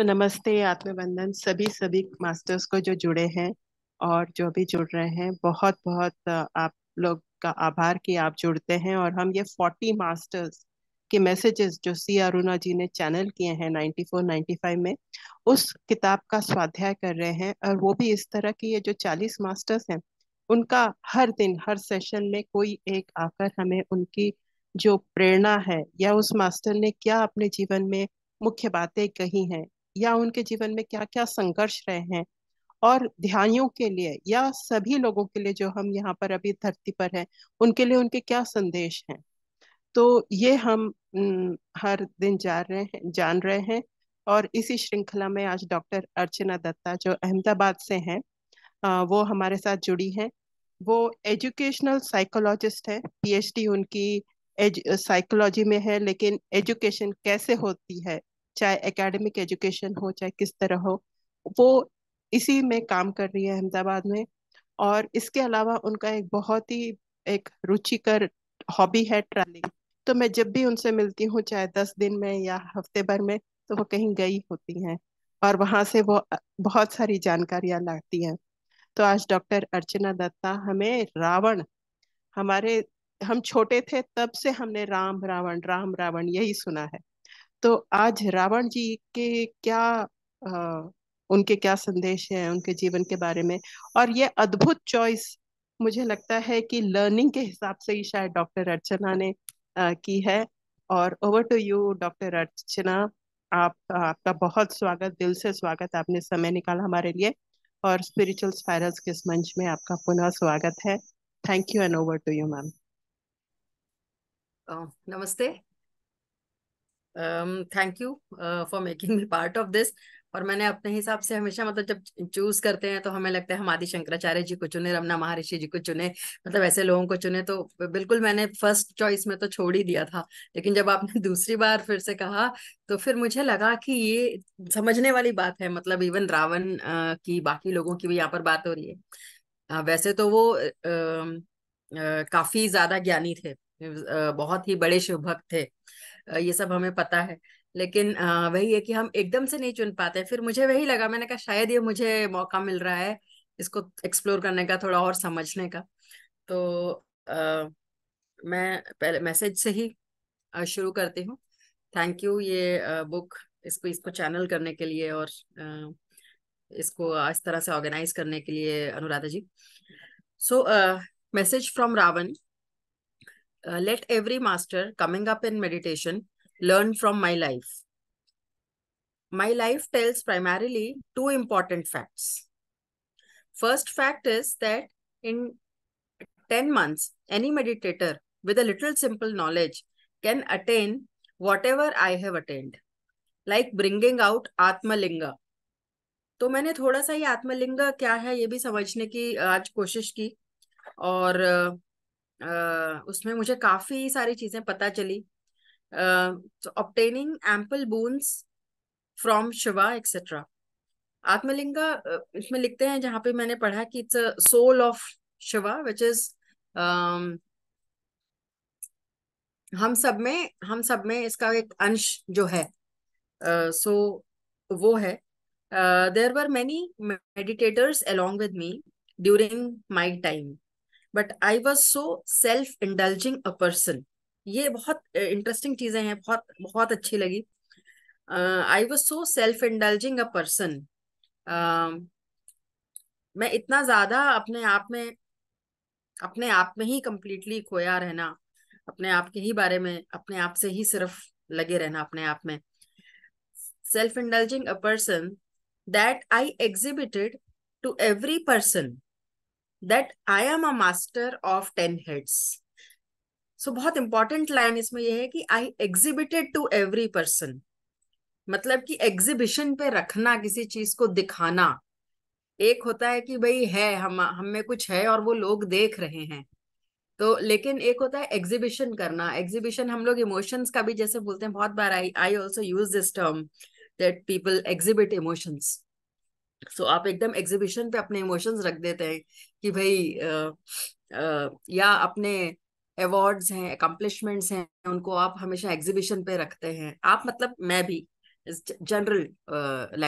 तो नमस्ते आत्मबंधन सभी सभी मास्टर्स को जो जुड़े हैं और जो भी जुड़ रहे हैं बहुत बहुत आप लोग का आभार कि आप जुड़ते हैं और हम ये फोर्टी मास्टर्स के मैसेजेस जो सी अरुणा जी ने चैनल किए हैं 94 95 में उस किताब का स्वाध्याय कर रहे हैं और वो भी इस तरह की ये जो 40 मास्टर्स हैं उनका हर दिन हर सेशन में कोई एक आकर हमें उनकी जो प्रेरणा है या उस मास्टर ने क्या अपने जीवन में मुख्य बातें कही हैं या उनके जीवन में क्या क्या संघर्ष रहे हैं और ध्यानियों के लिए या सभी लोगों के लिए जो हम यहाँ पर अभी धरती पर हैं उनके लिए उनके क्या संदेश हैं तो ये हम हर दिन जा रहे हैं जान रहे हैं और इसी श्रृंखला में आज डॉक्टर अर्चना दत्ता जो अहमदाबाद से हैं वो हमारे साथ जुड़ी हैं वो एजुकेशनल साइकोलॉजिस्ट है पीएचडी उनकी साइकोलॉजी में है लेकिन एजुकेशन कैसे होती है चाहे एकेडमिक एजुकेशन हो चाहे किस तरह हो वो इसी में काम कर रही है अहमदाबाद में और इसके अलावा उनका एक बहुत ही एक रुचिकर हॉबी है ट्रैवलिंग तो मैं जब भी उनसे मिलती हूँ चाहे दस दिन में या हफ्ते भर में तो वो कहीं गई होती हैं और वहाँ से वो बहुत सारी जानकारियाँ लाती हैं तो आज डॉक्टर अर्चना दत्ता हमें रावण हमारे हम छोटे थे तब से हमने राम रावण राम रावण यही सुना है तो आज रावण जी के क्या आ, उनके क्या संदेश है उनके जीवन के बारे में और ये अद्भुत चॉइस मुझे लगता है कि लर्निंग के हिसाब से ही शायद डॉक्टर अर्चना ने आ, की है और over to you doctor Archana आप आपका बहुत स्वागत दिल से स्वागत आपने समय निकाला हमारे लिए और स्पिरिचुअल स्पायरल्स के इस मंच में आपका पुनः स्वागत है thank you and over to you ma'am नमस्ते thank you for making me part of this और मैंने अपने हिसाब से हमेशा मतलब जब चूज करते हैं तो हमें लगता है हम आदि शंकराचार्य जी को चुने रमना महर्षि जी को चुने मतलब ऐसे लोगों को चुने तो बिल्कुल मैंने फर्स्ट चॉइस में तो छोड़ ही दिया था लेकिन जब आपने दूसरी बार फिर से कहा तो फिर मुझे लगा कि ये समझने वाली बात है मतलब इवन रावण की बाकी लोगों की भी यहाँ पर बात हो रही है वैसे तो वो आ, आ, काफी ज्यादा ज्ञानी थे बहुत ही बड़े शिव भक्त थे ये सब हमें पता है लेकिन वही है कि हम एकदम से नहीं चुन पाते फिर मुझे वही लगा मैंने कहा शायद ये मुझे मौका मिल रहा है इसको एक्सप्लोर करने का थोड़ा और समझने का तो आ, मैं पहले मैसेज से ही शुरू करती हूँ थैंक यू ये बुक इसको इसको चैनल करने के लिए और इसको इस तरह से ऑर्गेनाइज करने के लिए Anuradha ji so message from Ravan uh, let every master coming up in meditation learn from my life. My life tells primarily two important facts. First fact is that in 10 months, any meditator with a little simple knowledge can attain whatever I have attained, like bringing out Atmalinga. तो मैंने थोड़ा सा ये आत्मलिंग क्या है ये भी समझने की आज कोशिश की और उसमें मुझे काफी सारी चीजें पता चली obtaining ample boons from Shiva etcetera Atmalinga इसमें लिखते हैं जहां पे मैंने पढ़ा कि it's a soul of Shiva which is हम सब में हम सब में इसका एक अंश जो है सो uh, so, वो है there were many meditators along with me during my time but I was so self indulging a person ये बहुत इंटरेस्टिंग uh, चीजें हैं बहुत बहुत अच्छी लगी I was so self indulging a person मैं इतना ज्यादा अपने आप में अपने आप में ही कंप्लीटली खोया रहना अपने आप के ही बारे में अपने आप से ही सिर्फ लगे रहना अपने आप में self indulging a person that I exhibited to every person that I am a master of ten heads so बहुत इंपॉर्टेंट लाइन इसमें यह है कि I exhibited to every person मतलब कि एग्जिबिशन पे रखना किसी चीज को दिखाना एक होता है कि भाई है हम हम में कुछ है और वो लोग देख रहे हैं तो लेकिन एक होता है एग्जिबिशन करना एग्जिबिशन हम लोग इमोशंस का भी जैसे बोलते हैं बहुत बार I I also use this term that people exhibit emotions so आप एकदम एग्जीबिशन पे अपने इमोशंस रख देते हैं कि भाई या अपने अवार्ड्स हैं अकम्पलिशमेंट्स हैं उनको आप हमेशा एग्जीबिशन पे रखते हैं आप मतलब मैं भी जनरल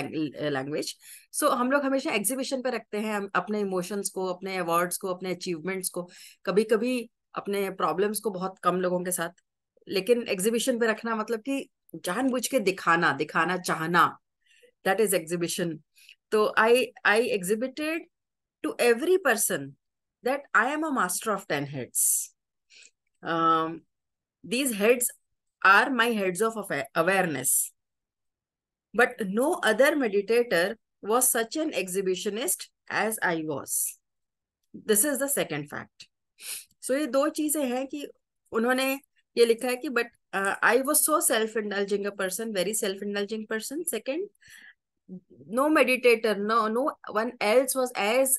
लैंग्वेज सो हम लोग हमेशा एग्जीबिशन पे रखते हैं अपने इमोशंस को अपने अवार्ड्स को अपने अचीवमेंट्स को कभी कभी अपने प्रॉब्लम्स को बहुत कम लोगों के साथ लेकिन एग्जीबिशन पे रखना मतलब कि जानबूझ के दिखाना दिखाना चाहना that is exhibition So I I exhibited to every person that I am a master of 10 heads. Um, these heads are my heads of awareness. But no other meditator was such an exhibitionist as I was. This is the second fact. So ये दो चीजें हैं कि उन्होंने ये लिखा है कि but I was so self indulging a person, very self indulging no meditator no no one else was as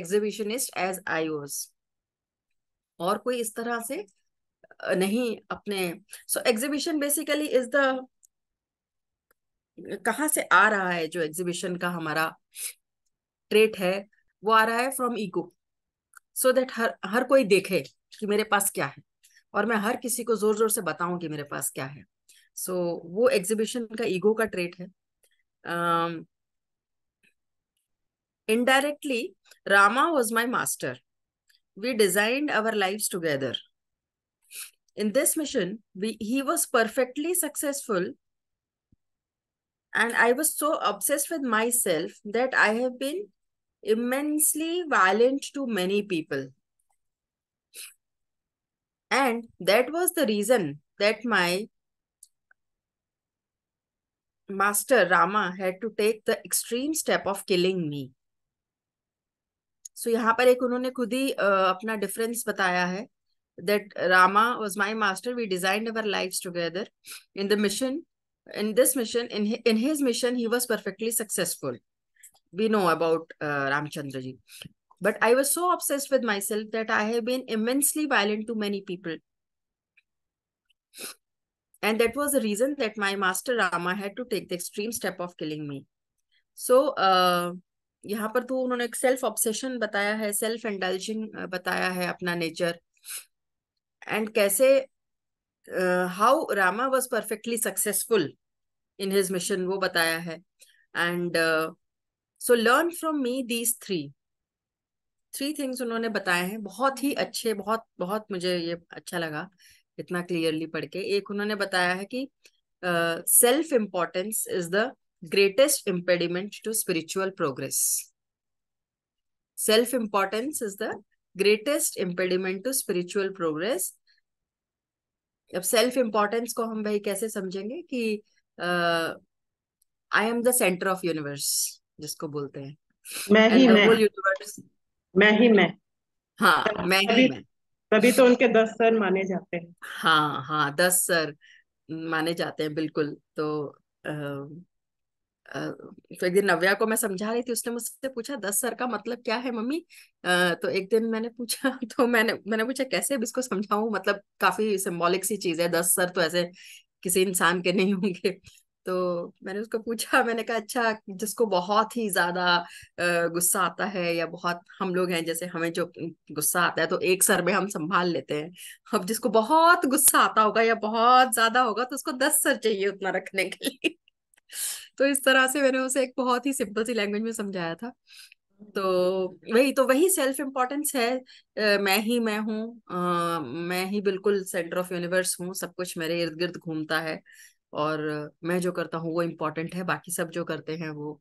exhibitionist as i was और कोई इस तरह से नहीं अपने so exhibition basically is the कहा से आ रहा है जो एग्जीबिशन का हमारा ट्रेट है वो आ रहा है फ्रॉम ईगो सो दैट हर हर कोई देखे कि मेरे पास क्या है और मैं हर किसी को जोर जोर से बताऊं कि मेरे पास क्या है सो so, वो एग्जिबिशन का ईगो का ट्रेट है um, indirectly, Rama was my master. We designed our lives together. In this mission, we, he was perfectly successful and I was so obsessed with myself that I have been immensely violent to many people. And that was the reason that my Master Rama had to take the extreme step of killing me. So यहाँ पर एक उन्होंने खुद ही अपना difference बताया है that Rama was my master. We designed our lives together. In the mission, in this mission, in his, in his mission, he was perfectly successful. We know about uh, Ramchandra ji. But I was so obsessed with myself that I have been immensely violent to many people. And that was the reason that my master Rama had to take the extreme step of killing me. So, uh, यहाँ पर तो उन्होंने एक self obsession बताया है self indulging uh, बताया है अपना नेचर एंड कैसे how Rama was perfectly successful in his mission वो बताया है and so learn from me these three three things उन्होंने बताए हैं बहुत ही अच्छे बहुत बहुत मुझे ये अच्छा लगा इतना क्लियरली पढ़ के एक उन्होंने बताया है कि self importance is the greatest impediment to spiritual progress self importance is the greatest impediment to spiritual progress अब सेल्फ इम्पोर्टेंस को हम भाई कैसे समझेंगे कि I am the centre of universe जिसको बोलते हैं मैं ही And मैं मैं ही मैं हाँ, हाँ मैं ही मैं तभी तो उनके दस सर माने जाते हैं हाँ हाँ दस सर माने जाते हैं बिल्कुल तो अः तो एक दिन नव्या को मैं समझा रही थी उसने मुझसे पूछा दस सर का मतलब क्या है मम्मी आ, तो एक दिन मैंने पूछा तो मैंने मैंने पूछा कैसे अब इसको समझाऊ मतलब काफी सिम्बॉलिक सी चीज है दस सर तो ऐसे किसी इंसान के नहीं होंगे तो मैंने उसको पूछा मैंने कहा अच्छा जिसको बहुत ही ज्यादा गुस्सा आता है या बहुत हम लोग हैं जैसे हमें जो गुस्सा आता है तो एक सर में हम संभाल लेते हैं अब जिसको बहुत गुस्सा आता होगा या बहुत ज्यादा होगा तो उसको दस सर चाहिए उतना रखने के लिए तो इस तरह से मैंने उसे एक बहुत ही सिंपल सी लैंग्वेज में समझाया था तो वही तो वही सेल्फ इम्पोर्टेंस है आ, मैं ही मैं हूँ मैं ही बिल्कुल सेंटर ऑफ यूनिवर्स हूँ सब कुछ मेरे इर्द गिर्द घूमता है और मैं जो करता हूँ वो इम्पोर्टेंट है बाकी सब जो करते हैं वो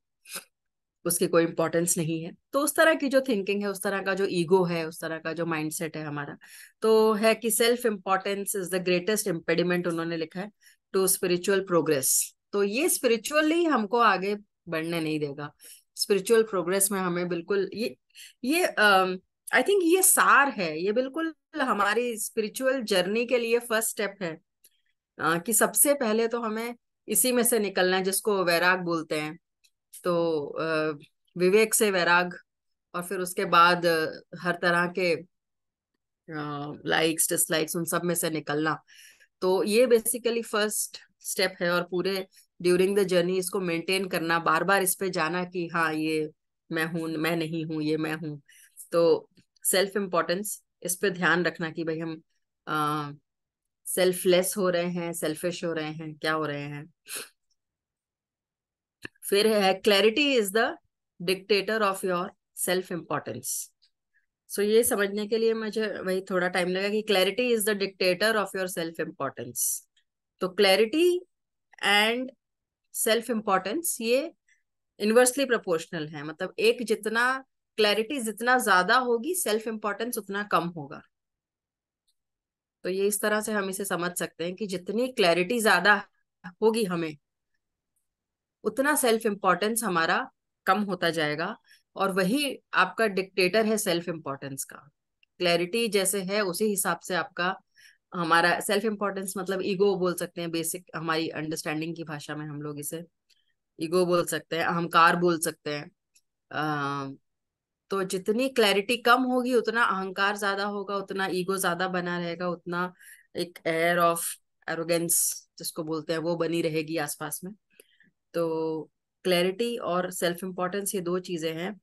उसकी कोई इम्पोर्टेंस नहीं है तो उस तरह की जो थिंकिंग है उस तरह का जो ईगो है उस तरह का जो माइंडसेट है हमारा तो है कि self importance is the greatest impediment उन्होंने लिखा है टू स्पिरिचुअल प्रोग्रेस तो ये स्पिरिचुअली हमको आगे बढ़ने नहीं देगा स्पिरिचुअल प्रोग्रेस में हमें बिल्कुल ये ये आई थिंक ये सार है ये बिल्कुल हमारी स्पिरिचुअल जर्नी के लिए फर्स्ट स्टेप है हाँ, कि सबसे पहले तो हमें इसी में से निकलना है जिसको वैराग बोलते हैं तो विवेक से वैराग और फिर उसके बाद हर तरह के लाइक्स डिसलाइक्स उन सब में से निकलना तो ये बेसिकली फर्स्ट स्टेप है और पूरे ड्यूरिंग द जर्नी इसको मेंटेन करना बार बार इस पे जाना कि हाँ ये मैं हूं मैं नहीं हूँ ये मैं हूँ तो सेल्फ इम्पोर्टेंस इस पे ध्यान रखना कि भाई हम सेल्फलेस हो रहे हैं सेल्फिश हो रहे हैं क्या हो रहे हैं फिर है clarity is the dictator of your self importance so ये समझने के लिए मुझे वही थोड़ा टाइम लगा कि clarity is the dictator of your self importance तो क्लैरिटी एंड सेल्फ इम्पोर्टेंस ये इन्वर्सली प्रोपोर्शनल है मतलब एक जितना क्लैरिटी जितना ज्यादा होगी सेल्फ इम्पोर्टेंस उतना कम होगा तो ये इस तरह से हम इसे समझ सकते हैं कि जितनी क्लैरिटी ज्यादा होगी हमें उतना सेल्फ इम्पोर्टेंस हमारा कम होता जाएगा और वही आपका डिक्टेटर है सेल्फ इम्पोर्टेंस का क्लैरिटी जैसे है उसी हिसाब से आपका हमारा सेल्फ इम्पोर्टेंस मतलब ईगो बोल सकते हैं बेसिक हमारी अंडरस्टैंडिंग की भाषा में हम लोग इसे ईगो बोल सकते हैं अहंकार बोल सकते हैं तो जितनी क्लैरिटी कम होगी उतना अहंकार ज्यादा होगा उतना ईगो ज्यादा बना रहेगा उतना एक एयर ऑफ एरोगेंस जिसको बोलते हैं वो बनी रहेगी आसपास में तो क्लैरिटी और सेल्फ इम्पोर्टेंस ये दो चीजें हैं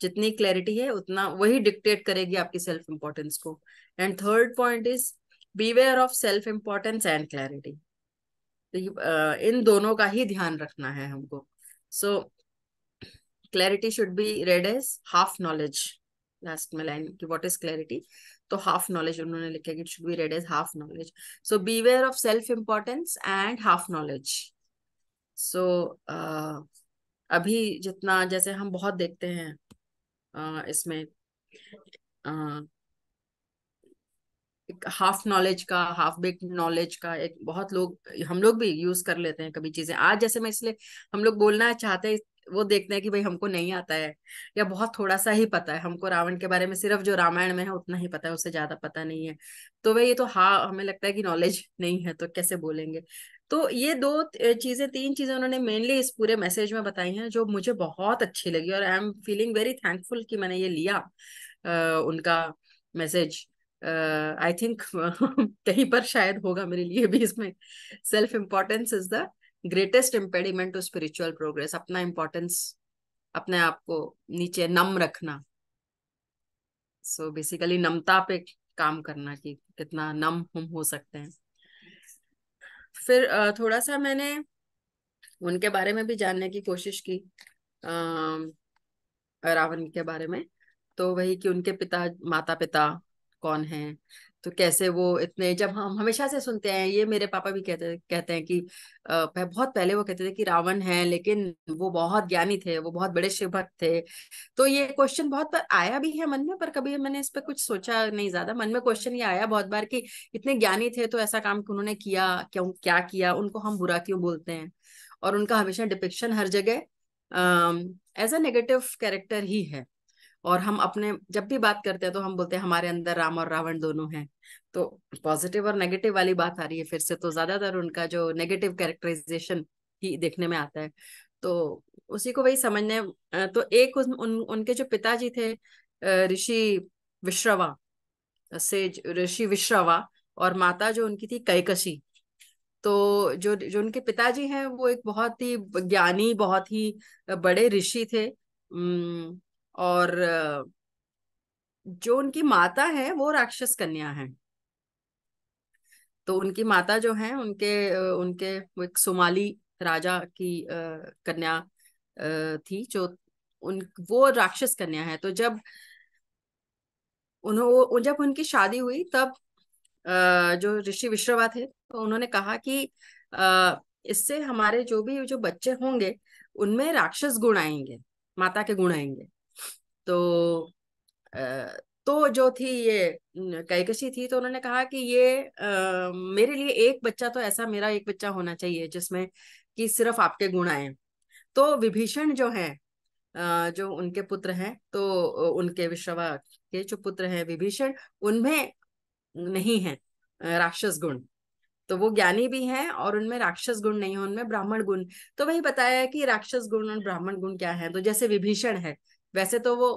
जितनी क्लैरिटी है उतना वही डिक्टेट करेगी आपकी सेल्फ इम्पोर्टेंस को and third point is beware of self importance and clarity तो इन दोनों का ही ध्यान रखना है हमको so so, clarity should be read as half knowledge last में लाइन की व्हाट इज क्लैरिटी तो हाफ नॉलेज उन्होंने लिखा it should be read as half knowledge so beware of self importance and half knowledge so अभी जितना जैसे हम बहुत देखते हैं uh, इसमें हाफ uh, नॉलेज का हाफ बेक नॉलेज का एक बहुत लोग हम लोग भी यूज कर लेते हैं कभी चीजें आज जैसे मैं इसलिए हम लोग बोलना चाहते हैं वो देखते हैं कि भाई हमको नहीं आता है या बहुत थोड़ा सा ही पता है हमको रावण के बारे में सिर्फ जो रामायण में है उतना ही पता है उससे ज्यादा पता नहीं है तो वह ये तो हाँ हमें लगता है कि नॉलेज नहीं है तो कैसे बोलेंगे तो ये दो चीजें तीन चीजें उन्होंने मेनली इस पूरे मैसेज में बताई हैं जो मुझे बहुत अच्छी लगी और I am feeling very thankful कि मैंने ये लिया आ, उनका मैसेज आई थिंक कहीं पर शायद होगा मेरे लिए भी इसमें self importance is the greatest impediment to spiritual progress अपना इम्पोर्टेंस अपने आप को नीचे नम रखना सो so बेसिकली नमता पे काम करना कि कितना नम हम हो सकते हैं फिर थोड़ा सा मैंने उनके बारे में भी जानने की कोशिश की रावण के बारे में तो वही कि उनके पिता माता पिता कौन हैं तो कैसे वो इतने जब हम हमेशा से सुनते हैं ये मेरे पापा भी कहते कहते हैं कि आ, बहुत पहले वो कहते थे कि रावण है लेकिन वो बहुत ज्ञानी थे वो बहुत बड़े शिव भक्त थे तो ये क्वेश्चन बहुत बार आया भी है मन में पर कभी मैंने इस पर कुछ सोचा नहीं ज्यादा मन में क्वेश्चन ये आया बहुत बार कि इतने ज्ञानी थे तो ऐसा काम उन्होंने किया क्यों क्या किया उनको हम बुरा क्यों बोलते हैं और उनका हमेशा डिपिक्शन हर जगह एज अ नेगेटिव कैरेक्टर ही है और हम अपने जब भी बात करते हैं तो हम बोलते हैं हमारे अंदर राम और रावण दोनों हैं तो पॉजिटिव और नेगेटिव वाली बात आ रही है फिर से तो ज्यादातर उनका जो नेगेटिव कैरेक्टराइजेशन ही देखने में आता है तो उसी को वही समझने तो एक उन, उन उनके जो पिताजी थे ऋषि विश्रवा से ऋषि विश्रवा और माता जो उनकी थी कैकशी तो जो जो उनके पिताजी हैं वो एक बहुत ही ज्ञानी बहुत ही बड़े ऋषि थे और जो उनकी माता है वो राक्षस कन्या है तो उनकी माता जो है उनके उनके एक सोमाली राजा की कन्या थी जो उन वो राक्षस कन्या है तो जब उन्होंने जब उनकी शादी हुई तब जो ऋषि विश्रवा थे तो उन्होंने कहा कि इससे हमारे जो भी जो बच्चे होंगे उनमें राक्षस गुण आएंगे माता के गुण आएंगे तो तो जो थी ये कैकशी थी तो उन्होंने कहा कि ये आ, मेरे लिए एक बच्चा तो ऐसा मेरा एक बच्चा होना चाहिए जिसमें कि सिर्फ आपके गुण आए तो विभीषण जो है जो उनके पुत्र हैं तो उनके विश्ववा के जो पुत्र हैं विभीषण उनमें नहीं है राक्षस गुण तो वो ज्ञानी भी हैं और उनमें राक्षस गुण नहीं है उनमें ब्राह्मण गुण तो वही बताया कि राक्षस गुण और ब्राह्मण गुण क्या है तो जैसे विभीषण है वैसे तो वो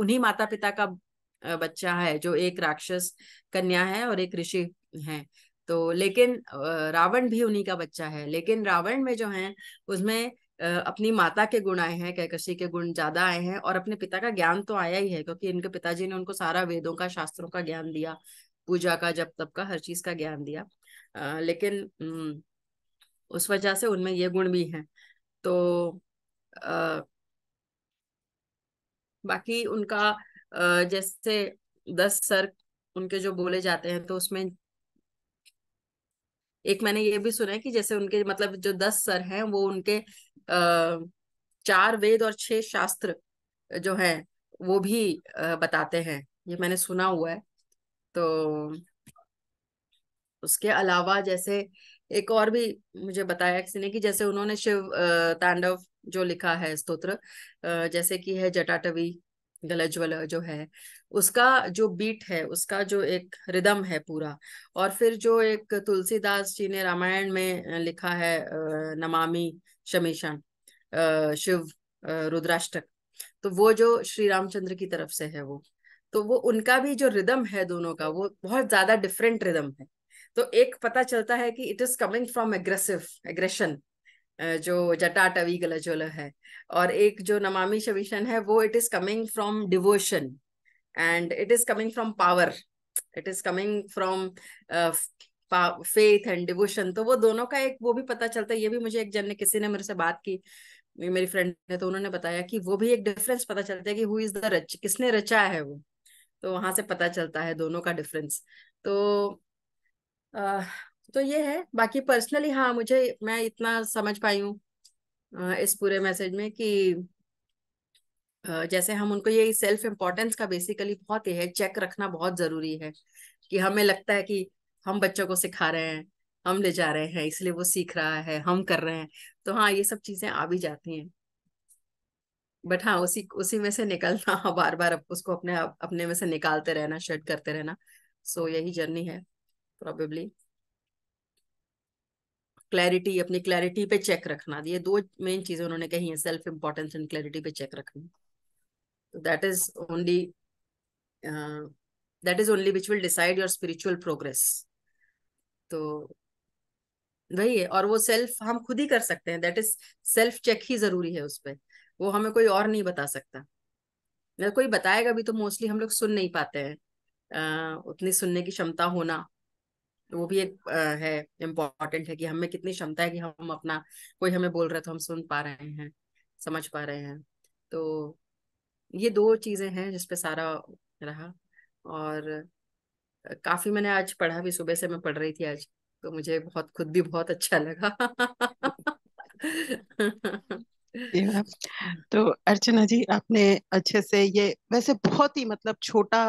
उन्हीं माता पिता का बच्चा है जो एक राक्षस कन्या है और एक ऋषि है तो लेकिन रावण भी उन्हीं का बच्चा है लेकिन रावण में जो है उसमें अपनी माता के गुण आए हैं कहकशी के गुण ज्यादा आए हैं और अपने पिता का ज्ञान तो आया ही है क्योंकि इनके पिताजी ने उनको सारा वेदों का शास्त्रों का ज्ञान दिया पूजा का जब तब का हर चीज का ज्ञान दिया आ, लेकिन उस वजह से उनमें ये गुण भी हैं तो अः बाकी उनका जैसे दस सर उनके जो बोले जाते हैं तो उसमें एक मैंने ये भी सुना है कि जैसे उनके मतलब जो दस सर हैं वो उनके अः चार वेद और छह शास्त्र जो है वो भी बताते हैं ये मैंने सुना हुआ है तो उसके अलावा जैसे एक और भी मुझे बताया किसी ने कि जैसे उन्होंने शिव तांडव जो लिखा है स्तोत्र जैसे कि है जटाटवी गलज्वल जो है उसका जो बीट है उसका जो एक रिदम है पूरा और फिर जो एक तुलसीदास जी ने रामायण में लिखा है नमामि शमीशन शिव रुद्राष्टक तो वो जो श्री रामचंद्र की तरफ से है वो तो वो उनका भी जो रिदम है दोनों का वो बहुत ज्यादा डिफरेंट रिदम है तो एक पता चलता है कि it is coming from aggressive aggression जो जटाटवी गलजोल है और एक जो नमामि शविशन है वो it is coming from devotion and it is coming from power it is coming from faith and devotion तो वो दोनों का एक वो भी पता चलता है ये भी मुझे एक जन ने किसी ने मेरे से बात की मेरी फ्रेंड ने तो उन्होंने बताया कि वो भी एक डिफरेंस पता चलता है कि हु इज द रच किसने रचा है वो तो वहां से पता चलता है दोनों का डिफरेंस तो आ, तो ये है बाकी पर्सनली हाँ मुझे मैं इतना समझ पाई हूँ इस पूरे मैसेज में कि जैसे हम उनको ये सेल्फ इम्पोर्टेंस का बेसिकली बहुत ये है चेक रखना बहुत जरूरी है कि हमें लगता है कि हम बच्चों को सिखा रहे हैं हम ले जा रहे हैं इसलिए वो सीख रहा है हम कर रहे हैं तो हाँ ये सब चीजें आ भी जाती हैं बट हाँ उसी उसी में से निकलना बार बार उसको अपने अपने में से निकालते रहना शेड करते रहना सो so, यही जर्नी है प्रॉबेबली क्लैरिटी अपनी क्लैरिटी पे चेक रखना ये दो मेन चीजें उन्होंने कही हैं सेल्फ इम्पोर्टेंस एंड क्लैरिटी पे चेक रखना तो that is only that is only which will decide your spiritual progress तो वही है और वो सेल्फ हम खुद ही कर सकते हैं दैट इज सेल्फ चेक ही जरूरी है उस पर वो हमें कोई और नहीं बता सकता अगर कोई बताएगा भी तो मोस्टली हम लोग सुन नहीं पाते हैं उतनी सुनने की क्षमता होना तो वो भी एक है इम्पोर्टेंट है कि हमें कितनी क्षमता है कि हम अपना कोई हमें बोल रहा तो हम सुन पा रहे हैं समझ पा रहे हैं तो ये दो चीजें हैं जिसपे सारा रहा और काफी मैंने आज पढ़ा भी सुबह से मैं पढ़ रही थी आज तो मुझे बहुत खुद भी बहुत अच्छा लगा तो अर्चना जी आपने अच्छे से ये वैसे बहुत ही मतलब छोटा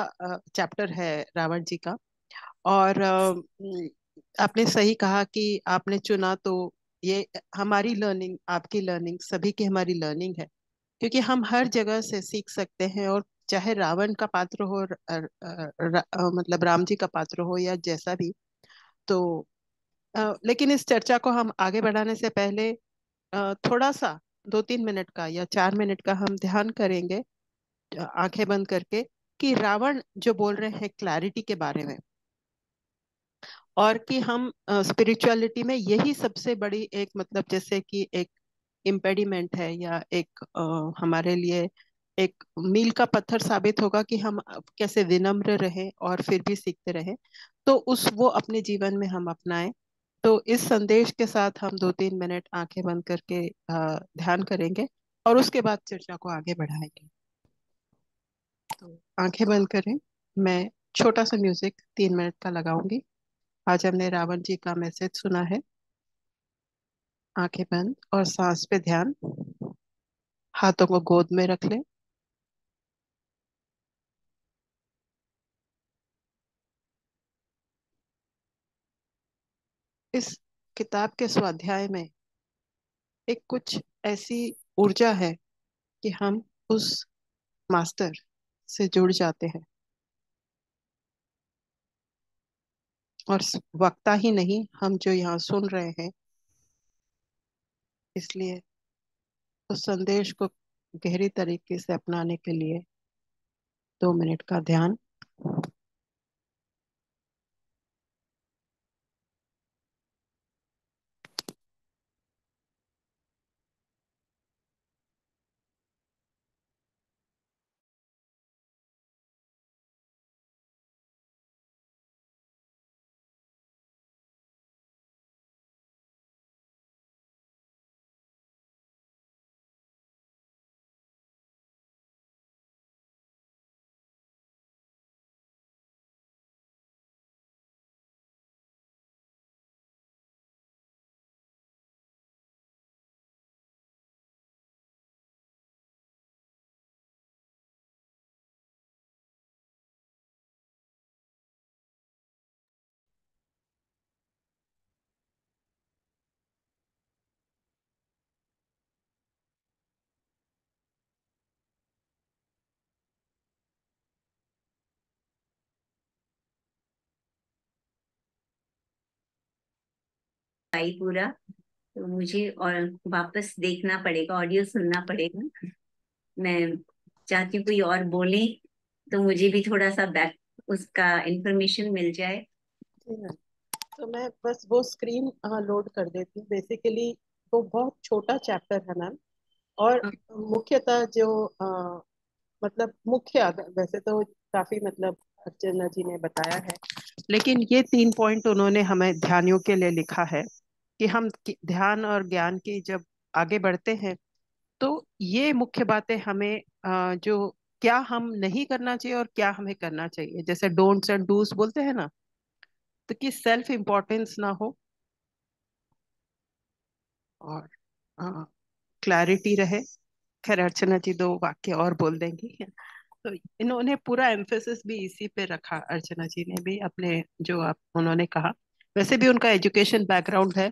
चैप्टर है रावण जी का और आपने सही कहा कि आपने चुना तो ये हमारी लर्निंग आपकी लर्निंग सभी की हमारी लर्निंग है क्योंकि हम हर जगह से सीख सकते हैं और चाहे रावण का पात्र हो र, र, र, मतलब राम जी का पात्र हो या जैसा भी तो आ, लेकिन इस चर्चा को हम आगे बढ़ाने से पहले आ, थोड़ा सा दो तीन मिनट का या चार मिनट का हम ध्यान करेंगे आंखें बंद करके कि रावण जो बोल रहे हैं क्लैरिटी के बारे में और कि हम स्पिरिचुअलिटी में यही सबसे बड़ी एक मतलब जैसे कि एक इम्पेडिमेंट है या एक आ, हमारे लिए एक मील का पत्थर साबित होगा कि हम कैसे विनम्र रहे और फिर भी सीखते रहे तो उस वो अपने जीवन में हम अपनाएं तो इस संदेश के साथ हम दो तीन मिनट आंखें बंद करके ध्यान करेंगे और उसके बाद चर्चा को आगे बढ़ाएंगे तो आंखें बंद करें मैं छोटा सा म्यूजिक तीन मिनट का लगाऊंगी आज हमने रावण जी का मैसेज सुना है आंखें बंद और सांस पे ध्यान हाथों को गोद में रख ले इस किताब के स्वाध्याय में एक कुछ ऐसी ऊर्जा है कि हम उस मास्टर से जुड़ जाते हैं और वक्ता ही नहीं हम जो यहाँ सुन रहे हैं इसलिए उस संदेश को गहरी तरीके से अपनाने के लिए दो मिनट का ध्यान आई पूरा तो मुझे और वापस देखना पड़ेगा ऑडियो सुनना पड़ेगा मैं चाहती हूँ कोई और बोले तो मुझे भी थोड़ा सा बैक उसका इंफॉर्मेशन मिल जाए हाँ। तो मैं बस वो स्क्रीन लोड कर देती हूँ बेसिकली वो बहुत छोटा चैप्टर है मैम और हाँ। मुख्यतः जो आ, मतलब मुख्य वैसे तो काफी मतलब अर्चना जी ने बताया है लेकिन ये तीन पॉइंट उन्होंने हमें ध्यानियों के लिए लिखा है कि हम ध्यान और ज्ञान की जब आगे बढ़ते हैं तो ये मुख्य बातें हमें जो क्या हम नहीं करना चाहिए और क्या हमें करना चाहिए जैसे डोंट्स एंड डूस बोलते हैं ना तो कि सेल्फ इम्पोर्टेंस ना हो और क्लैरिटी रहे खैर अर्चना जी दो वाक्य और बोल देंगी तो इन्होंने पूरा एम्फोसिस भी इसी पे रखा अर्चना जी ने भी अपने जो आप उन्होंने कहा वैसे भी उनका एजुकेशन बैकग्राउंड है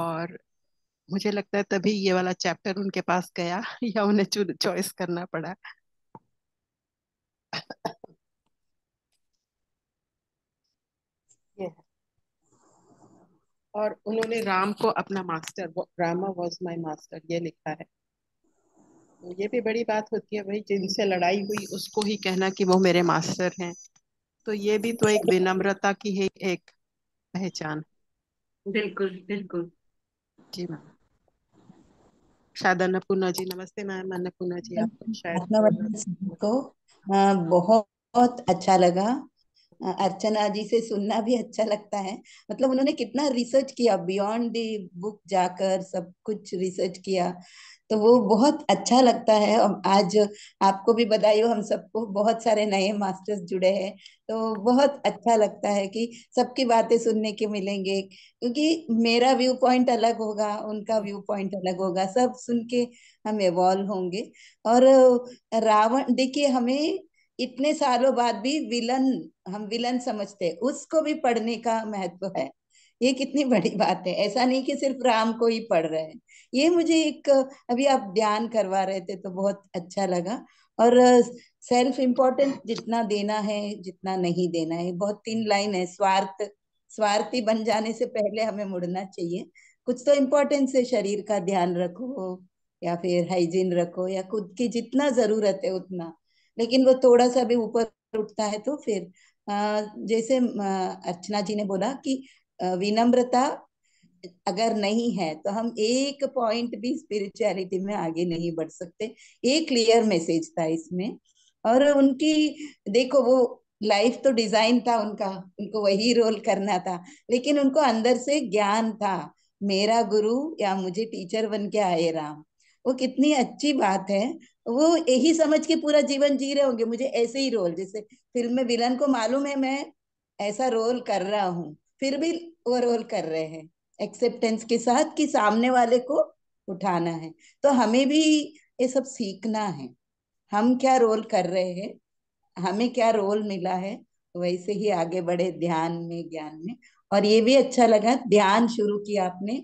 और मुझे लगता है तभी ये वाला चैप्टर उनके पास गया या उन्हें चॉइस करना पड़ा और उन्होंने राम को अपना master Rama was my master ये लिखा है तो ये भी बड़ी बात होती है भाई जिनसे लड़ाई हुई उसको ही कहना कि वो मेरे मास्टर हैं तो ये भी तो एक विनम्रता की है एक पहचान बिल्कुल बिल्कुल जी मैम हाँ। शायद अन्नपूर्णा जी नमस्ते मैम अन्नपूर्णा जी आपको शायद को बहुत अच्छा लगा अर्चना जी से सुनना भी अच्छा लगता है मतलब उन्होंने कितना रिसर्च किया बियॉन्ड दी बुक जाकर सब कुछ रिसर्च किया तो वो बहुत अच्छा लगता है आज आपको भी बधाई हो हम सबको बहुत सारे नए मास्टर्स जुड़े हैं तो बहुत अच्छा लगता है कि सबकी बातें सुनने के मिलेंगे क्योंकि मेरा व्यू पॉइंट अलग होगा उनका व्यू पॉइंट अलग होगा सब सुन के हम इवॉल्व होंगे और रावण देखिए हमें इतने सालों बाद भी विलन हम विलन समझते हैं उसको भी पढ़ने का महत्व है ये कितनी बड़ी बात है ऐसा नहीं कि सिर्फ राम को ही पढ़ रहे हैं ये मुझे एक अभी आप ध्यान करवा रहे थे तो बहुत अच्छा लगा और सेल्फ इम्पोर्टेंट जितना देना है जितना नहीं देना है बहुत तीन लाइन है स्वार्थ स्वार्थी बन जाने से पहले हमें मुड़ना चाहिए कुछ तो इम्पोर्टेंस है शरीर का ध्यान रखो या फिर हाइजीन रखो या खुद की जितना जरूरत है उतना लेकिन वो थोड़ा सा भी ऊपर उठता है तो फिर जैसे अर्चना जी ने बोला कि विनम्रता अगर नहीं है तो हम एक पॉइंट भी स्पिरिचुअलिटी में आगे नहीं बढ़ सकते ये क्लियर मैसेज था इसमें और उनकी देखो वो लाइफ तो डिजाइन था उनका उनको वही रोल करना था लेकिन उनको अंदर से ज्ञान था मेरा गुरु या मुझे टीचर बन के आए राम वो कितनी अच्छी बात है वो यही समझ के पूरा जीवन जी रहे होंगे मुझे ऐसे ही रोल जैसे फिल्म में विलन को मालूम है मैं ऐसा रोल कर रहा हूँ फिर भी ओवरऑल कर रहे हैं एक्सेप्टेंस के साथ कि सामने वाले को उठाना है तो हमें भी ये सब सीखना है हम क्या रोल कर रहे हैं हमें क्या रोल मिला है वैसे ही आगे बढ़े ध्यान में ज्ञान में और ये भी अच्छा लगा ध्यान शुरू किया आपने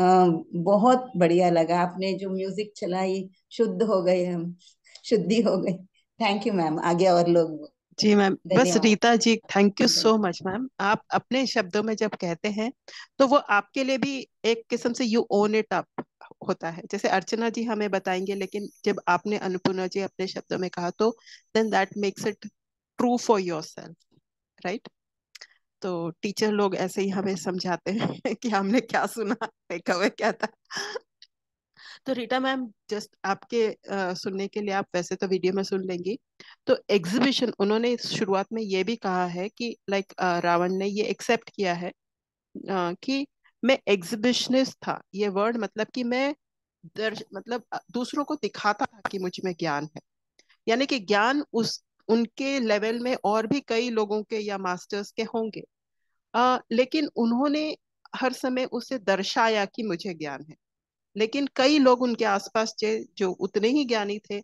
आ, बहुत बढ़िया लगा आपने जो म्यूजिक चलाई शुद्ध हो गए हम शुद्धि हो गई थैंक यू मैम आगे और लोग जी मैम बस Rita ji thank you so much ma'am आप अपने शब्दों में जब कहते हैं तो वो आपके लिए भी एक किस्म से यू ओन इट अप होता है जैसे अर्चना जी हमें बताएंगे लेकिन जब आपने अनुपूर्णा जी अपने शब्दों में कहा तो then that makes it true for your self right तो टीचर लोग ऐसे ही हमें समझाते हैं कि हमने क्या सुना टेक अवे क्या था तो रीटा मैम जस्ट आपके आ, सुनने के लिए आप वैसे तो वीडियो में सुन लेंगी तो एग्जीबिशन उन्होंने शुरुआत में ये भी कहा है कि लाइक रावण ने ये एक्सेप्ट किया है आ, कि मैं एग्जिबिशनिस्ट था ये वर्ड मतलब कि मैं दर्श मतलब दूसरों को दिखाता था कि मुझ में ज्ञान है यानी कि ज्ञान उस उनके लेवल में और भी कई लोगों के या मास्टर्स के होंगे आ, लेकिन उन्होंने हर समय उसे दर्शाया कि मुझे ज्ञान है लेकिन कई लोग उनके आसपास थे जो उतने ही ज्ञानी थे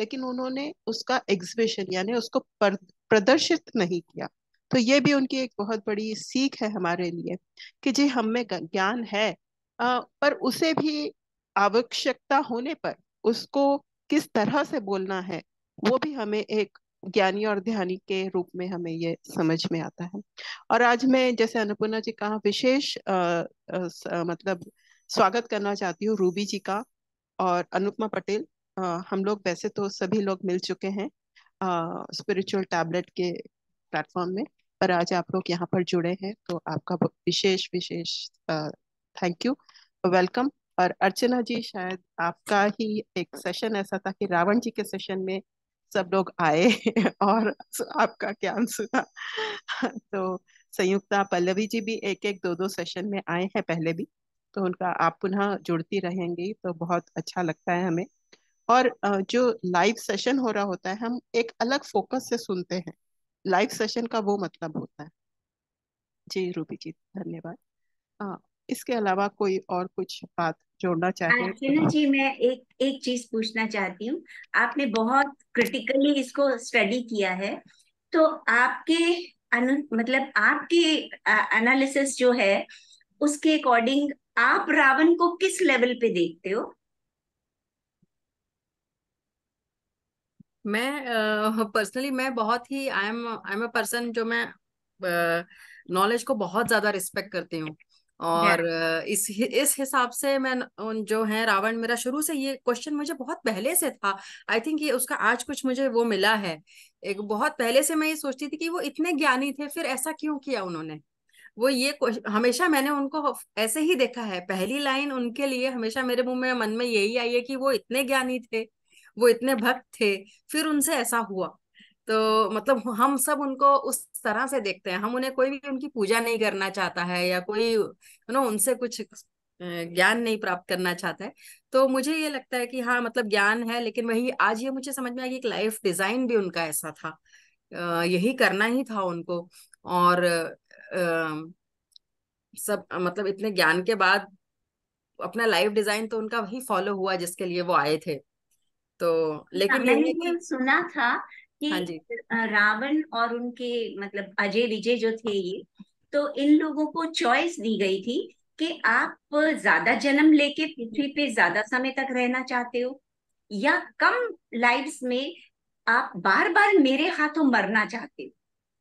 लेकिन उन्होंने उसका एग्जिबिशन यानी उसको प्रदर्शित नहीं किया तो ये भी उनकी एक बहुत बड़ी सीख है हमारे लिए कि जी हम में ज्ञान है आ, पर उसे भी आवश्यकता होने पर उसको किस तरह से बोलना है वो भी हमें एक ज्ञानी और ध्यानी के रूप में हमें ये समझ में आता है और आज मैं जैसे अनुपूर्णा जी कहा विशेष मतलब स्वागत करना चाहती हूँ रूबी जी का और अनुपमा पटेल हम लोग वैसे तो सभी लोग मिल चुके हैं स्पिरिचुअल टैबलेट के प्लेटफॉर्म में पर आज आप लोग यहाँ पर जुड़े हैं तो आपका विशेष विशेष थैंक यू वेलकम और अर्चना जी शायद आपका ही एक सेशन ऐसा था कि रावण जी के सेशन में सब लोग आए और आपका ज्ञान सुना तो संयुक्ता पल्लवी जी भी एक एक दो दो सेशन में आए हैं पहले भी तो उनका आप पुनः जुड़ती रहेंगी तो बहुत अच्छा लगता है हमें और जो लाइव सेशन हो रहा होता है हम एक अलग फोकस से सुनते हैं लाइव सेशन का वो मतलब होता है जी रूबी जी धन्यवाद इसके अलावा कोई और कुछ बात जोड़ना चाहते हैं जी मैं एक एक चीज पूछना चाहती हूँ आपने बहुत क्रिटिकली इसको स्टडी किया है तो आपके अनु मतलब आपके एनालिसिस जो है उसके अकॉर्डिंग आप रावण को किस लेवल पे देखते हो मैं पर्सनली uh, मैं बहुत ही I am I am a person जो मैं नॉलेज uh, को बहुत ज्यादा रिस्पेक्ट करती हूँ और इस इस हिसाब से मैं जो है रावण मेरा शुरू से ये क्वेश्चन मुझे बहुत पहले से था आई थिंक ये उसका आज कुछ मुझे वो मिला है एक बहुत पहले से मैं ये सोचती थी कि वो इतने ज्ञानी थे फिर ऐसा क्यों किया उन्होंने वो ये हमेशा मैंने उनको ऐसे ही देखा है पहली लाइन उनके लिए हमेशा मेरे मुंह में मन में यही आई है कि वो इतने ज्ञानी थे वो इतने भक्त थे फिर उनसे ऐसा हुआ तो मतलब हम सब उनको उस तरह से देखते हैं हम उन्हें कोई भी उनकी पूजा नहीं करना चाहता है या कोई यू नो उनसे कुछ ज्ञान नहीं प्राप्त करना चाहता है तो मुझे ये लगता है कि हाँ मतलब ज्ञान है लेकिन वही आज ये मुझे समझ में आया कि एक लाइफ डिजाइन भी उनका ऐसा था यही करना ही था उनको और सब मतलब इतने ज्ञान के बाद अपना लाइफ डिजाइन तो उनका वही फॉलो हुआ जिसके लिए वो आए थे तो अच्छा, लेकिन मैंने ये सुना था कि हाँ जी रावण और उनके मतलब अजय विजय जो थे ये तो इन लोगों को चॉइस दी गई थी कि आप ज्यादा जन्म लेके पृथ्वी पे ज्यादा समय तक रहना चाहते हो या कम लाइफ्स में आप बार बार मेरे हाथों मरना चाहते हो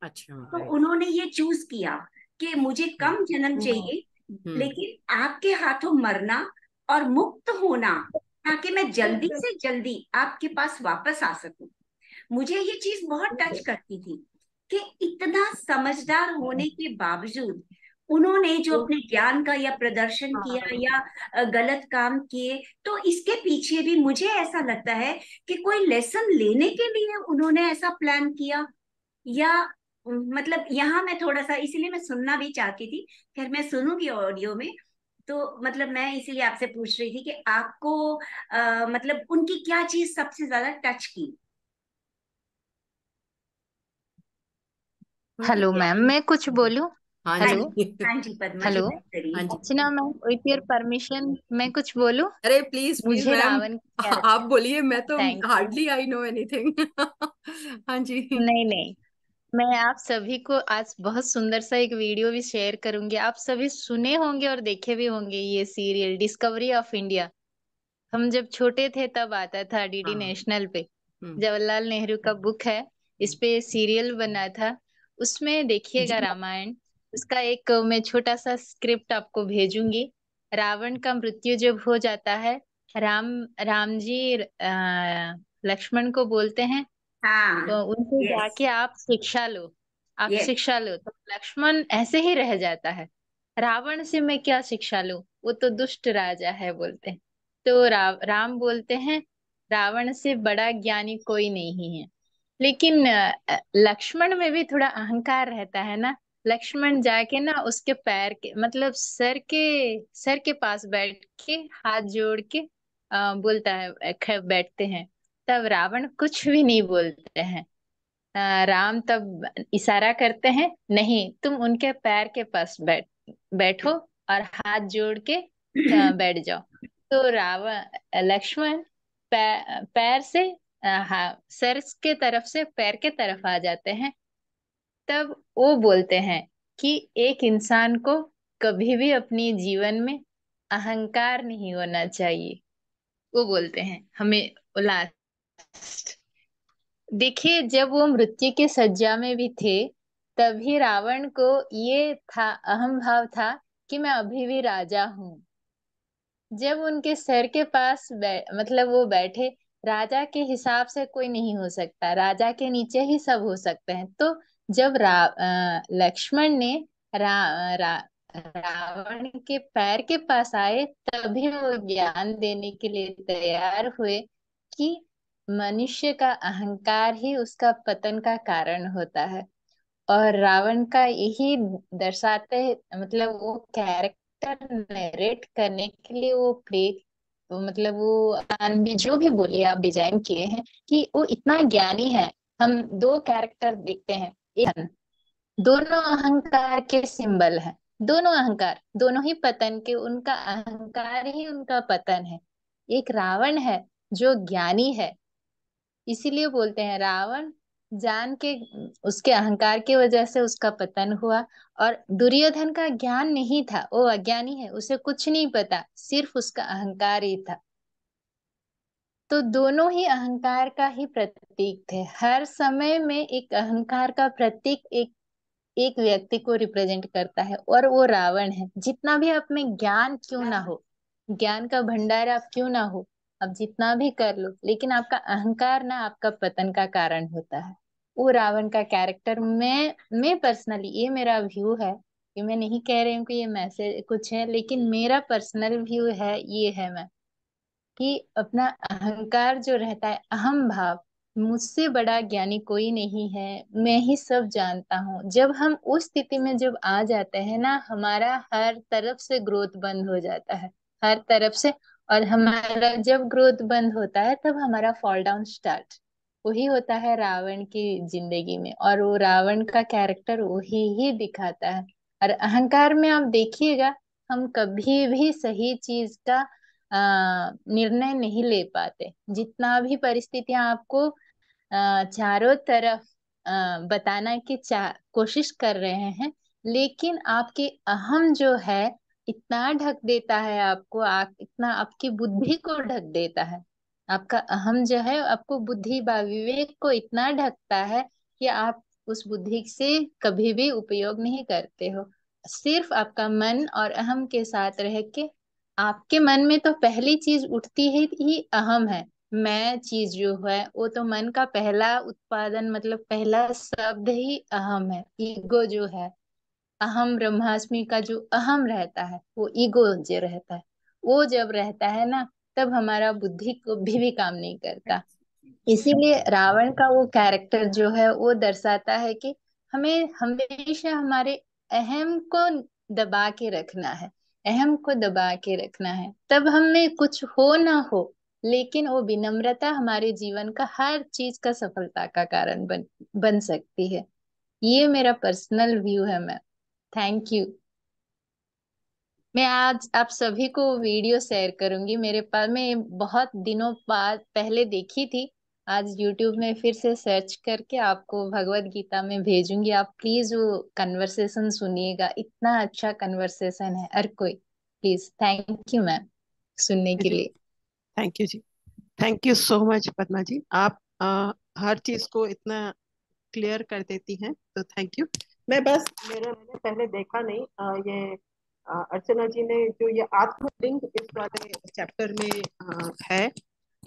अच्छा तो उन्होंने ये चूज किया कि मुझे कम हम्म, जन्म हम्म, चाहिए हम्म। लेकिन आपके हाथों मरना और मुक्त होना ताकि मैं जल्दी से जल्दी आपके पास वापस आ सकूं मुझे ये चीज बहुत टच करती थी कि इतना समझदार होने के बावजूद उन्होंने जो तो अपने ज्ञान का या प्रदर्शन हाँ, किया हाँ। या गलत काम किए तो इसके पीछे भी मुझे ऐसा लगता है कि कोई लेसन लेने के लिए उन्होंने ऐसा प्लान किया या मतलब यहाँ मैं थोड़ा सा इसीलिए मैं सुनना भी चाहती थी फिर मैं सुनूंगी ऑडियो में तो मतलब मैं इसीलिए आपसे पूछ रही थी कि आपको आ, मतलब उनकी क्या चीज सबसे ज्यादा टच की हेलो मैम मैं कुछ बोलूं हेलो हाँ, हाँ जी hello Archana ma'am with your permission मैं कुछ बोलूं अरे प्लीज प्लीज मुझे रावण आप बोलिए मैं तो हार्डली आई नो एनीथिंग हाँ जी नहीं नहीं मैं आप सभी को आज बहुत सुंदर सा एक वीडियो भी शेयर करूंगी आप सभी सुने होंगे और देखे भी होंगे ये सीरियल डिस्कवरी ऑफ इंडिया हम जब छोटे थे तब आता था डीडी हाँ। नेशनल पे हम्म। जवाहरलाल नेहरू का बुक है इस पे सीरियल बना था उसमें देखिएगा रामायण उसका एक मैं छोटा सा स्क्रिप्ट आपको भेजूंगी रावण का मृत्यु जब हो जाता है राम राम जी लक्ष्मण को बोलते हैं हाँ। तो उनसे yes. जाके आप शिक्षा लो आप yes. शिक्षा लो तो लक्ष्मण ऐसे ही रह जाता है रावण से मैं क्या शिक्षा लू वो तो दुष्ट राजा है बोलते हैं तो रा, राम बोलते हैं रावण से बड़ा ज्ञानी कोई नहीं है लेकिन लक्ष्मण में भी थोड़ा अहंकार रहता है ना लक्ष्मण जाके ना उसके पैर के मतलब सर के सर के पास बैठ के हाथ जोड़ के आ, बोलता है बैठते हैं तब रावण कुछ भी नहीं बोलते हैं राम तब इशारा करते हैं नहीं तुम उनके पैर के पास बैठ बैठो और हाथ जोड़ के बैठ जाओ तो रावण लक्ष्मण पै, पैर से सर के तरफ से पैर के तरफ आ जाते हैं तब वो बोलते हैं कि एक इंसान को कभी भी अपने जीवन में अहंकार नहीं होना चाहिए वो बोलते हैं हमें लास्ट देखिए जब वो मृत्यु के सज्जा में भी थे तभी रावण को ये था अहम भाव था कि मैं अभी भी राजा हूं जब उनके सर के पास मतलब वो बैठे राजा के हिसाब से कोई नहीं हो सकता राजा के नीचे ही सब हो सकते हैं तो जब रा, लक्ष्मण ने रा, रा, रावण के पैर के पास आए तभी वो ज्ञान देने के लिए तैयार हुए कि मनुष्य का अहंकार ही उसका पतन का कारण होता है और रावण का यही दर्शाते मतलब वो कैरेक्टर नरेट करने के लिए वो प्ले मतलब वो जो भी बोले आप डिजाइन किए हैं कि वो इतना ज्ञानी है हम दो कैरेक्टर देखते हैं दोनों अहंकार के सिंबल है दोनों अहंकार दोनों ही पतन के उनका अहंकार ही उनका पतन है एक रावण है जो ज्ञानी है इसीलिए बोलते हैं रावण जान के उसके अहंकार की वजह से उसका पतन हुआ और दुर्योधन का ज्ञान नहीं था वो अज्ञानी है उसे कुछ नहीं पता सिर्फ उसका अहंकार ही था तो दोनों ही अहंकार का ही प्रतीक थे हर समय में एक अहंकार का प्रतीक एक एक व्यक्ति को रिप्रेजेंट करता है और वो रावण है जितना भी आप में ज्ञान क्यों ना हो ज्ञान का भंडार आप क्यों ना हो आप जितना भी कर लो लेकिन आपका अहंकार ना आपका पतन का कारण होता है वो रावण का कैरेक्टर मैं मैं पर्सनली ये मेरा व्यू है कि मैं नहीं कह रही हूँ कि ये मैसेज कुछ है लेकिन मेरा पर्सनल व्यू है ये है मैं कि अपना अहंकार जो रहता है अहम भाव मुझसे बड़ा ज्ञानी कोई नहीं है मैं ही सब जानता हूँ जब हम उस स्थिति में जब आ जाते हैं ना हमारा हर तरफ से ग्रोथ बंद हो जाता है हर तरफ से और हमारा जब ग्रोथ बंद होता है तब हमारा फॉल डाउन स्टार्ट वही होता है रावण की जिंदगी में और वो रावण का कैरेक्टर वही ही दिखाता है और अहंकार में आप देखिएगा हम कभी भी सही चीज का निर्णय नहीं ले पाते जितना भी परिस्थितियां आपको अः चारों तरफ अः बताना की कोशिश कर रहे हैं लेकिन आपकी अहम जो है इतना ढक देता है आपको आ, इतना आपकी बुद्धि को ढक देता है आपका अहम जो है आपको बुद्धि विवेक को इतना ढकता है कि आप उस बुद्धि से कभी भी उपयोग नहीं करते हो सिर्फ आपका मन और अहम के साथ रह के आपके मन में तो पहली चीज उठती है ही अहम है मैं चीज जो है वो तो मन का पहला उत्पादन मतलब पहला शब्द ही अहम है ईगो जो है अहम ब्रह्मास्मि का जो अहम रहता है वो ईगो जो रहता है वो जब रहता है ना तब हमारा बुद्धि को भी, भी काम नहीं करता इसीलिए रावण का वो कैरेक्टर जो है वो दर्शाता है कि हमें हमेशा हमारे अहम को दबा के रखना है अहम को दबा के रखना है तब हमें कुछ हो ना हो लेकिन वो विनम्रता हमारे जीवन का हर चीज का सफलता का कारण बन बन सकती है ये मेरा पर्सनल व्यू है मैम थैंक यू मैं आज आप सभी को वीडियो शेयर करूंगी मेरे पास मैं बहुत दिनों बाद पहले देखी थी आज यूट्यूब में फिर से सर्च करके आपको भगवत गीता में भेजूंगी आप प्लीज वो कन्वर्सेशन सुनिएगा इतना अच्छा कन्वर्सेशन है हर कोई प्लीज थैंक यू मैम सुनने के लिए थैंक यू जी thank you so much Padma ji आप आ, हर चीज को इतना क्लियर कर देती हैं तो थैंक यू मैं बस मेरे मैंने पहले देखा नहीं आ, ये अर्चना जी ने जो ये आत्मलिंग इस वाले चैप्टर में आ, है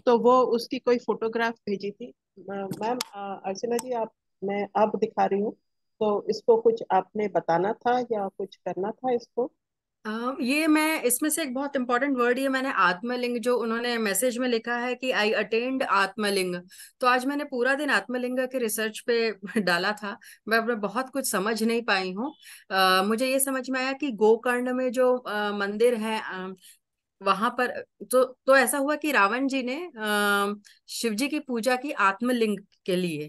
तो वो उसकी कोई फोटोग्राफ भेजी थी मैम अर्चना जी आप मैं अब दिखा रही हूँ तो इसको कुछ आपने बताना था या कुछ करना था इसको ये मैं इसमें से एक बहुत इंपॉर्टेंट वर्ड ये मैंने आत्मलिंग जो उन्होंने मैसेज में लिखा है कि आई अटेंड आत्मलिंग तो आज मैंने पूरा दिन आत्मलिंग के रिसर्च पे डाला था मैं अपना बहुत कुछ समझ नहीं पाई हूँ मुझे ये समझ में आया कि गोकर्ण में जो आ, मंदिर है वहां पर तो तो ऐसा हुआ कि रावण जी ने शिवजी की पूजा की आत्मलिंग के लिए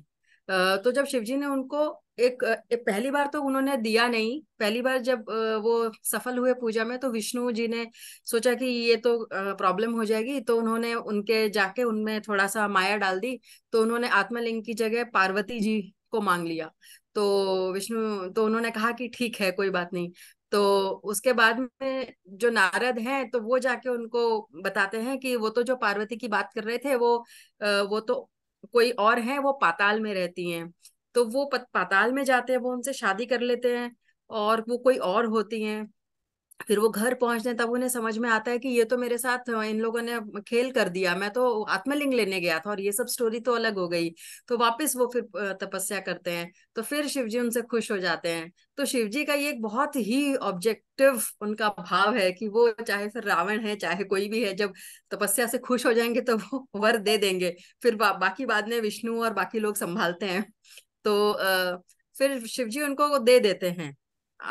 तो जब शिवजी ने उनको एक, एक पहली बार तो उन्होंने दिया नहीं पहली बार जब वो सफल हुए पूजा में तो विष्णु जी ने सोचा कि ये तो प्रॉब्लम हो जाएगी तो उन्होंने उनके जाके उनमें थोड़ा सा माया डाल दी तो उन्होंने आत्मलिंग की जगह पार्वती जी को मांग लिया तो विष्णु तो उन्होंने कहा कि ठीक है कोई बात नहीं तो उसके बाद में जो नारद हैं तो वो जाके उनको बताते हैं कि वो तो जो पार्वती की बात कर रहे थे वो वो तो कोई और है वो पाताल में रहती हैं तो वो पाताल में जाते हैं वो उनसे शादी कर लेते हैं और वो कोई और होती हैं फिर वो घर पहुंचते हैं तब उन्हें समझ में आता है कि ये तो मेरे साथ इन लोगों ने खेल कर दिया मैं तो आत्मलिंग लेने गया था और ये सब स्टोरी तो अलग हो गई तो वापस वो फिर तपस्या करते हैं तो फिर शिवजी उनसे खुश हो जाते हैं तो शिवजी का ये एक बहुत ही ऑब्जेक्टिव उनका भाव है कि वो चाहे फिर रावण है चाहे कोई भी है जब तपस्या से खुश हो जाएंगे तो वो वर दे देंगे फिर बा, बाकी बाद में विष्णु और बाकी लोग संभालते हैं तो फिर शिवजी उनको दे देते हैं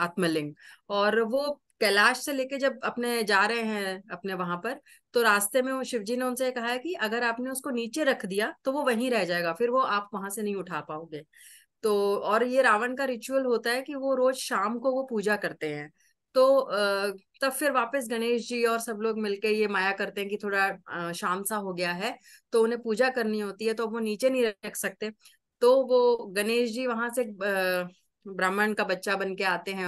आत्मलिंग और वो कैलाश से लेके जब अपने जा रहे हैं अपने वहां पर तो रास्ते में शिवजी ने उनसे कहा है कि अगर आपने उसको नीचे रख दिया तो वो वहीं रह जाएगा फिर वो आप वहां से नहीं उठा पाओगे तो और ये रावण का रिचुअल होता है कि वो रोज शाम को वो पूजा करते हैं तो तब फिर वापस गणेश जी और सब लोग मिलके ये माया करते हैं कि थोड़ा शाम सा हो गया है तो उन्हें पूजा करनी होती है तो वो नीचे नहीं रख सकते तो वो गणेश जी वहां से ब्राह्मण का बच्चा बन के आते हैं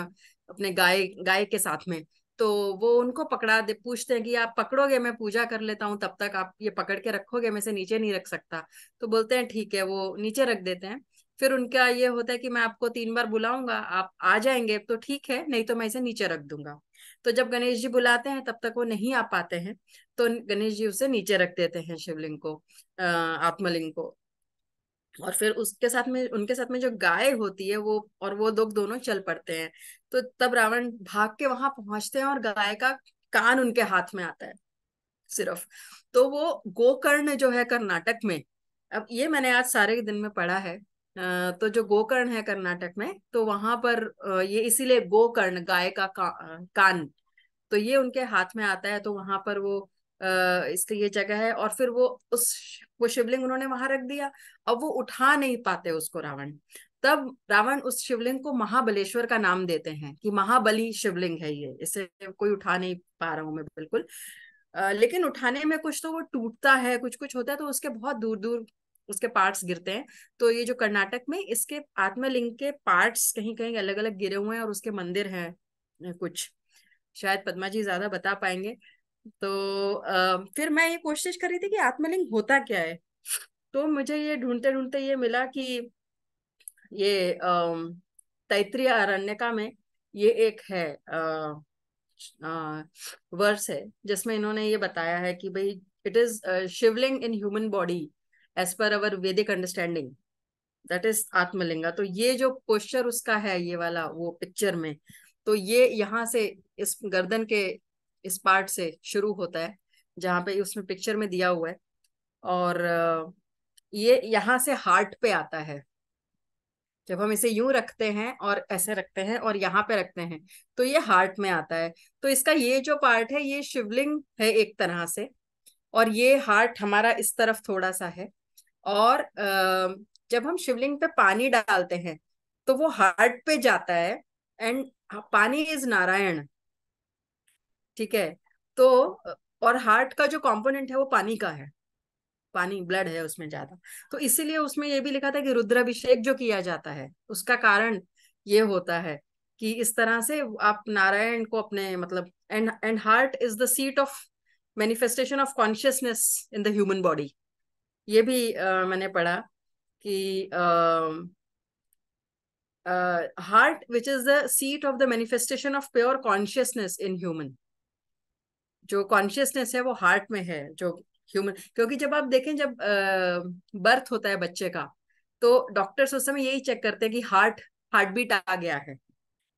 अपने गाय गाय के साथ में तो वो उनको पकड़ा दे पूछते हैं कि आप पकड़ोगे मैं पूजा कर लेता हूँ तब तक आप ये पकड़ के रखोगे मैं से नीचे नहीं रख सकता तो बोलते हैं ठीक है वो नीचे रख देते हैं फिर उनका ये होता है कि मैं आपको तीन बार बुलाऊंगा आप आ जाएंगे तो ठीक है नहीं तो मैं इसे नीचे रख दूंगा तो जब गणेश जी बुलाते हैं तब तक वो नहीं आ पाते हैं तो गणेश जी उसे नीचे रख देते हैं शिवलिंग को आत्मलिंग को और फिर उसके साथ में उनके साथ में जो गाय होती है वो और वो लोग दोनों चल पड़ते हैं तो तब रावण भाग के वहां पहुंचते हैं और गाय का कान उनके हाथ में आता है सिर्फ तो वो गोकर्ण जो है कर्नाटक में अब ये मैंने आज सारे दिन में पढ़ा है तो जो गोकर्ण है कर्नाटक में तो वहां पर ये इसीलिए गोकर्ण गाय का, का कान तो ये उनके हाथ में आता है तो वहां पर वो इसकी ये जगह है और फिर वो उस वो शिवलिंग उन्होंने वहां रख दिया अब वो उठा नहीं पाते उसको रावण तब रावण उस शिवलिंग को महाबलेश्वर का नाम देते हैं कि महाबली शिवलिंग है ये इसे कोई उठा नहीं पा रहा हूं मैं बिल्कुल लेकिन उठाने में कुछ तो वो टूटता है कुछ कुछ होता है तो उसके बहुत दूर दूर उसके पार्ट्स गिरते हैं तो ये जो कर्नाटक में इसके आत्मलिंग के पार्ट्स कहीं कहीं अलग अलग गिरे हुए हैं और उसके मंदिर हैं कुछ शायद पदमा जी ज्यादा बता पाएंगे तो आ, फिर मैं ये कोशिश कर रही थी कि आत्मलिंग होता क्या है तो मुझे ये ढूंढते ढूंढते ये मिला कि ये तैतृय अरण्यका में ये एक है आ, आ, वर्स है जिसमें इन्होंने ये बताया है कि भाई it is Shivling in human body as per our Vedic understanding that is Atmalinga तो ये जो पोस्चर उसका है ये वाला वो पिक्चर में तो ये यहाँ से इस गर्दन के इस पार्ट से शुरू होता है जहाँ पे उसमें पिक्चर में दिया हुआ है और ये यहाँ से हार्ट पे आता है जब हम इसे यूं रखते हैं और ऐसे रखते हैं और यहाँ पे रखते हैं तो ये हार्ट में आता है तो इसका ये जो पार्ट है ये शिवलिंग है एक तरह से और ये हार्ट हमारा इस तरफ थोड़ा सा है और जब हम शिवलिंग पे पानी डालते हैं तो वो हार्ट पे जाता है एंड पानी इज नारायण ठीक है तो और हार्ट का जो कंपोनेंट है वो पानी का है पानी ब्लड है उसमें ज्यादा तो इसीलिए उसमें ये भी लिखा था कि रुद्राभिषेक जो किया जाता है उसका कारण ये होता है कि इस तरह से आप नारायण को अपने मतलब and and heart is the seat of manifestation of consciousness in the human body ये भी uh, मैंने पढ़ा कि heart which is the seat of the manifestation of pure consciousness in human जो कॉन्शियसनेस है वो हार्ट में है जो ह्यूमन क्योंकि जब आप देखें जब बर्थ होता है बच्चे का तो डॉक्टर्स उस समय यही चेक करते हैं कि हार्ट हार्ट बीट आ गया है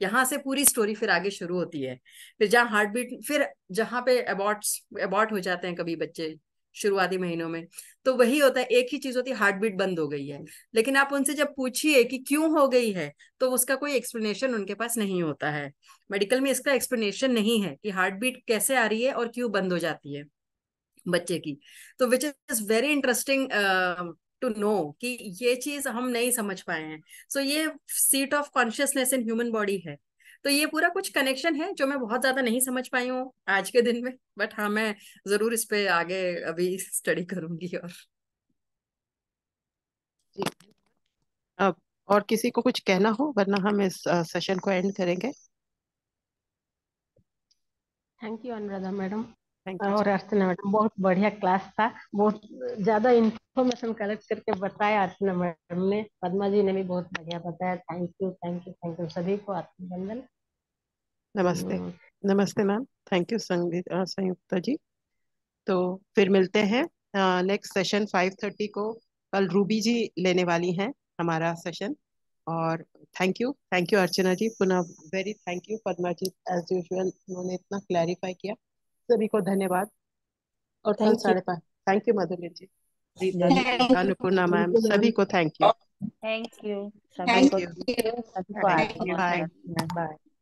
यहाँ से पूरी स्टोरी फिर आगे शुरू होती है फिर जहाँ हार्ट बीट फिर जहाँ पे अबॉट्स अबॉट हो जाते हैं कभी बच्चे शुरुआती महीनों में तो वही होता है एक ही चीज होती है हार्ट बीट बंद हो गई है लेकिन आप उनसे जब पूछिए कि क्यों हो गई है तो उसका कोई एक्सप्लेनेशन उनके पास नहीं होता है मेडिकल में इसका एक्सप्लेनेशन नहीं है कि हार्ट बीट कैसे आ रही है और क्यों बंद हो जाती है बच्चे की तो which is very interesting to know कि ये चीज हम नहीं समझ पाए हैं सो so, ये seat of consciousness in human body है तो ये पूरा कुछ कनेक्शन है जो मैं बहुत ज्यादा नहीं समझ पाई हूँ आज के दिन में बट हाँ मैं जरूर इस पे आगे अभी स्टडी करूंगी और अब और किसी को कुछ कहना हो वरना हम इस सेशन को एंड करेंगे थैंक यू अनुराधा मैडम और अर्चना मैडम बहुत बढ़िया क्लास था बहुत ज्यादा इन्फॉर्मेशन कलेक्ट करके बताया अर्चना मैडम ने पदमा जी ने भी बहुत बढ़िया बताया thank you thank you thank you सभी को आत्मबंधन नमस्ते हाँ। नमस्ते ma'am thank you Sanyukta ji तो फिर मिलते हैं नेक्स्ट सेशन फाइव थर्टी को कल रूबी जी लेने वाली हैं हमारा सेशन और thank you thank you Archana ji पुनः very thank you Padma ji as usual उन्होंने इतना क्लैरिफाई किया सभी को धन्यवाद और कल साढ़े पाँच thank you Madhulin ji Anupurna ma'am सभी को thank you thank you thank you bye bye